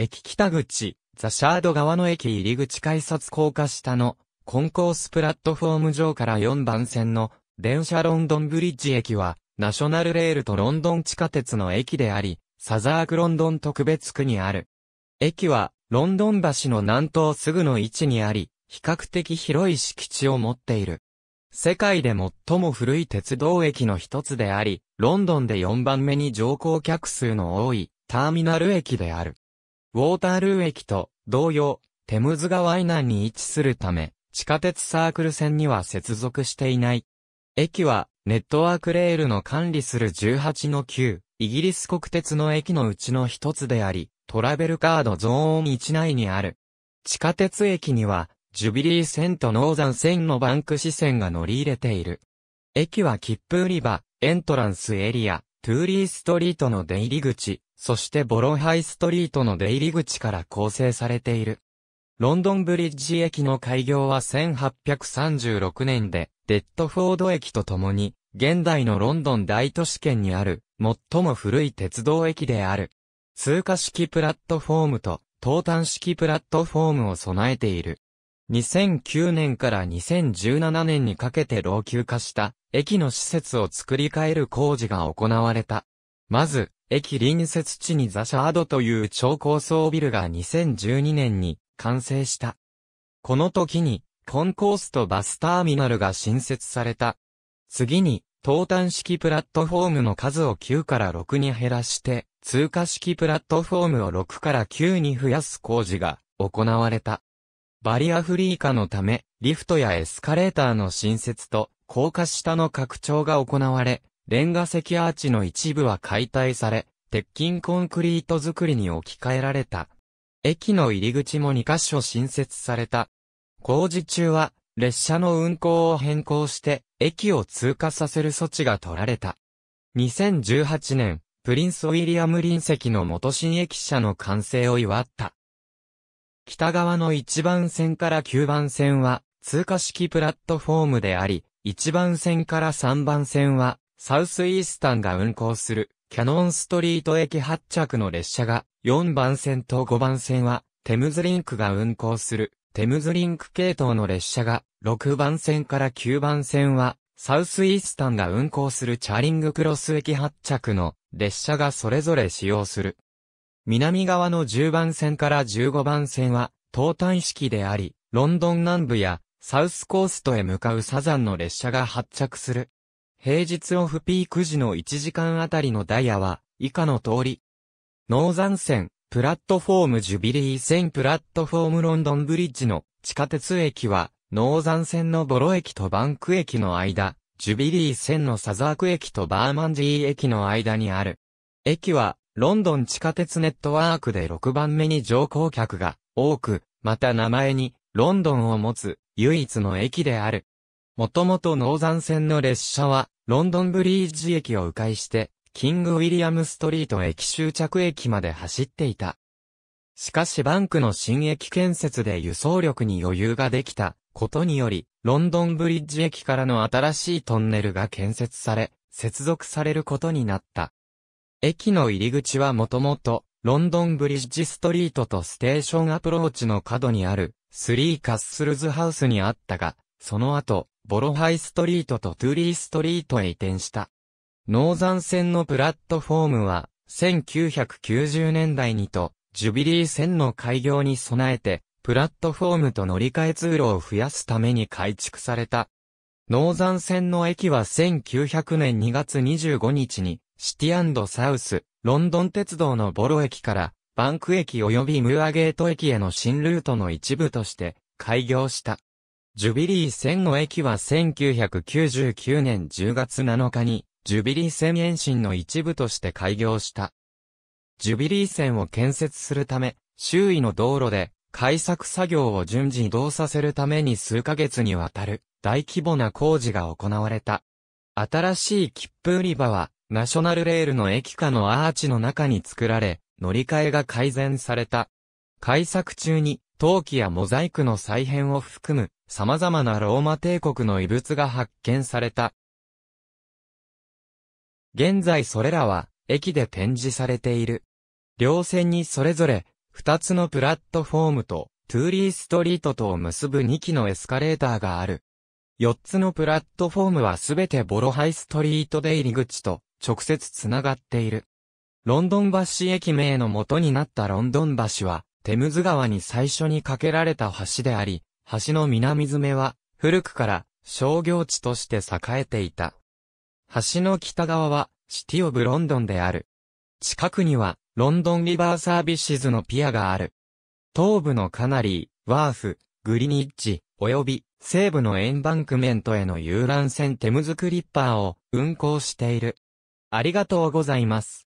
駅北口、ザシャード側の駅入り口改札高架下の、コンコースプラットフォーム上から4番線の、電車ロンドンブリッジ駅は、ナショナルレールとロンドン地下鉄の駅であり、サザークロンドン特別区にある。駅は、ロンドン橋の南東すぐの位置にあり、比較的広い敷地を持っている。世界で最も古い鉄道駅の一つであり、ロンドンで4番目に乗降客数の多いターミナル駅である。ウォータールー駅と同様、テムズ川以南に位置するため、地下鉄サークル線には接続していない。駅は、ネットワークレールの管理する18の9、イギリス国鉄の駅のうちの一つであり、トラベルカードゾーン1内にある。地下鉄駅には、ジュビリー線とノーザン線のバンク支線が乗り入れている。駅は切符売り場、エントランスエリア、トゥーリーストリートの出入り口、そしてボロハイストリートの出入り口から構成されている。ロンドンブリッジ駅の開業は1836年で、デッドフォード駅とともに、現代のロンドン大都市圏にある、最も古い鉄道駅である。通過式プラットフォームと、東端式プラットフォームを備えている。2009年から2017年にかけて老朽化した駅の施設を作り変える工事が行われた。まず、駅隣接地にザシャードという超高層ビルが2012年に完成した。この時に、コンコースとバスターミナルが新設された。次に、東端式プラットフォームの数を9から6に減らして、通過式プラットフォームを6から9に増やす工事が行われた。バリアフリー化のため、リフトやエスカレーターの新設と、高架下の拡張が行われ、レンガ石アーチの一部は解体され、鉄筋コンクリート作りに置き換えられた。駅の入り口も2カ所新設された。工事中は、列車の運行を変更して、駅を通過させる措置が取られた。2018年、プリンス・ウィリアム・リ席石の元新駅舎の完成を祝った。北側の1番線から9番線は通過式プラットフォームであり、1番線から3番線はサウスイースタンが運行するキャノンストリート駅発着の列車が4番線と5番線はテムズリンクが運行するテムズリンク系統の列車が6番線から9番線はサウスイースタンが運行するチャーリングクロス駅発着の列車がそれぞれ使用する。南側の10番線から15番線は、東端式であり、ロンドン南部や、サウスコーストへ向かうサザンの列車が発着する。平日オフピーク時の1時間あたりのダイヤは、以下の通り。ノーザン線、プラットフォームジュビリー線プラットフォームロンドンブリッジの地下鉄駅は、ノーザン線のボロ駅とバンク駅の間、ジュビリー線のサザーク駅とバーマンジー駅の間にある。駅は、ロンドン地下鉄ネットワークで6番目に乗降客が多く、また名前にロンドンを持つ唯一の駅である。もともとノーザン線の列車はロンドンブリージ駅を迂回してキングウィリアムストリート駅終着駅まで走っていた。しかしバンクの新駅建設で輸送力に余裕ができたことにより、ロンドンブリッジ駅からの新しいトンネルが建設され、接続されることになった。駅の入り口はもともと、ロンドンブリッジストリートとステーションアプローチの角にある、スリーカッスルズハウスにあったが、その後、ボロハイストリートとトゥーリーストリートへ移転した。ノーザン線のプラットフォームは、1990年代にと、ジュビリー線の開業に備えて、プラットフォームと乗り換え通路を増やすために改築された。ノーザン線の駅は1900年2月25日に、シティサウス、ロンドン鉄道のボロ駅から、バンク駅及びムーアゲート駅への新ルートの一部として、開業した。ジュビリー線の駅は1999年10月7日に、ジュビリー線延伸の一部として開業した。ジュビリー線を建設するため、周囲の道路で、開削作業を順次移動させるために数ヶ月にわたる大規模な工事が行われた。新しい切符売り場はナショナルレールの駅下のアーチの中に作られ、乗り換えが改善された。改作中に、陶器やモザイクの再編を含む、様々なローマ帝国の遺物が発見された。現在それらは、駅で展示されている。両線にそれぞれ、二つのプラットフォームと、トゥーリーストリートとを結ぶ二機のエスカレーターがある。四つのプラットフォームはすべてボロハイストリートで入り口と、直接つながっている。ロンドン橋駅名の元になったロンドン橋は、テムズ川に最初に架けられた橋であり、橋の南詰めは、古くから商業地として栄えていた。橋の北側は、シティオブロンドンである。近くには、ロンドンリバーサービシズのピアがある。東部のカナリー、ワーフ、グリニッジ、及び西部のエンバンクメントへの遊覧船テムズクリッパーを運行している。ありがとうございます。